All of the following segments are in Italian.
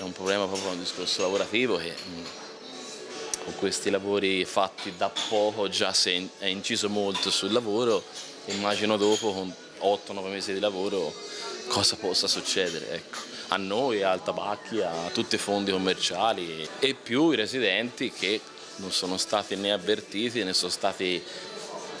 è un problema proprio un discorso lavorativo che mh, mm, con questi lavori fatti da poco già si è inciso molto sul lavoro, immagino dopo con 8-9 mesi di lavoro cosa possa succedere. Ecco a noi, al tabacchi, a tutti i fondi commerciali e più i residenti che non sono stati né avvertiti né sono stati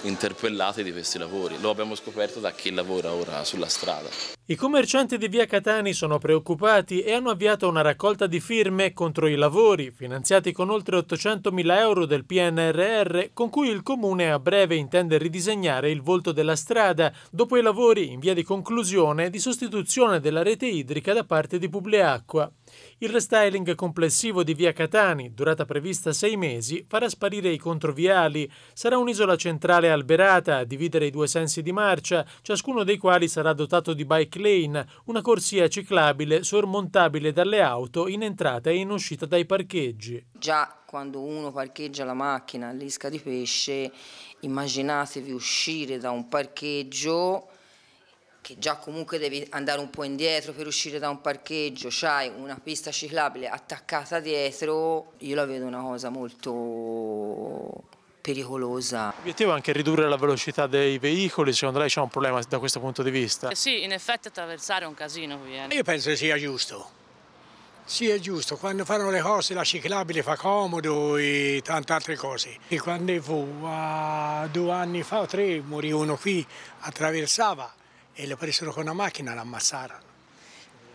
interpellati di questi lavori. Lo abbiamo scoperto da chi lavora ora sulla strada. I commercianti di via Catani sono preoccupati e hanno avviato una raccolta di firme contro i lavori, finanziati con oltre 800.000 euro del PNRR, con cui il comune a breve intende ridisegnare il volto della strada, dopo i lavori in via di conclusione di sostituzione della rete idrica da parte di Publiacqua. Il restyling complessivo di via Catani, durata prevista sei mesi, farà sparire i controviali, sarà un'isola centrale alberata a dividere i due sensi di marcia, ciascuno dei quali sarà dotato di bike lane, una corsia ciclabile sormontabile dalle auto in entrata e in uscita dai parcheggi. Già quando uno parcheggia la macchina all'isca di pesce, immaginatevi uscire da un parcheggio che già comunque devi andare un po' indietro per uscire da un parcheggio, c'hai una pista ciclabile attaccata dietro, io la vedo una cosa molto pericolosa. L'obiettivo è anche ridurre la velocità dei veicoli, secondo lei c'è un problema da questo punto di vista? Eh sì, in effetti attraversare è un casino qui. Eh. Io penso che sia giusto. Sì, è giusto, quando fanno le cose la ciclabile fa comodo e tante altre cose. E quando fu, uh, due anni fa o tre, morì uno qui, attraversava e lo presero con una macchina e l'ammassarono.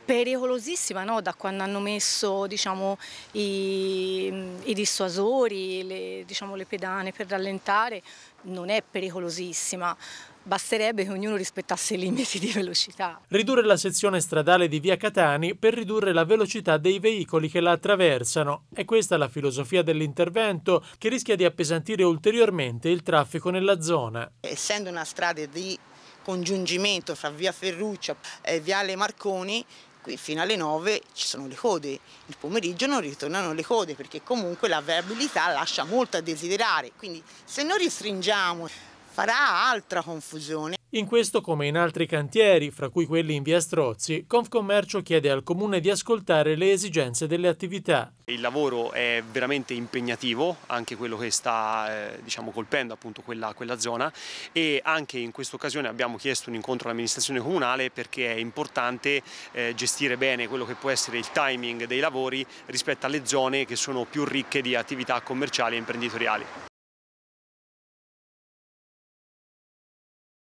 Pericolosissima no? da quando hanno messo diciamo, i, i, dissuasori, le, diciamo, le pedane per rallentare, non è pericolosissima. Basterebbe che ognuno rispettasse i limiti di velocità. Ridurre la sezione stradale di via Catani per ridurre la velocità dei veicoli che la attraversano. È questa la filosofia dell'intervento che rischia di appesantire ulteriormente il traffico nella zona. Essendo una strada di congiungimento fra via Ferruccia e viale Marconi, qui fino alle 9 ci sono le code, il pomeriggio non ritornano le code perché comunque la viabilità lascia molto a desiderare, quindi se noi restringiamo farà altra confusione. In questo, come in altri cantieri, fra cui quelli in via Strozzi, Confcommercio chiede al Comune di ascoltare le esigenze delle attività. Il lavoro è veramente impegnativo, anche quello che sta eh, diciamo, colpendo appunto quella, quella zona e anche in questa occasione abbiamo chiesto un incontro all'amministrazione comunale perché è importante eh, gestire bene quello che può essere il timing dei lavori rispetto alle zone che sono più ricche di attività commerciali e imprenditoriali.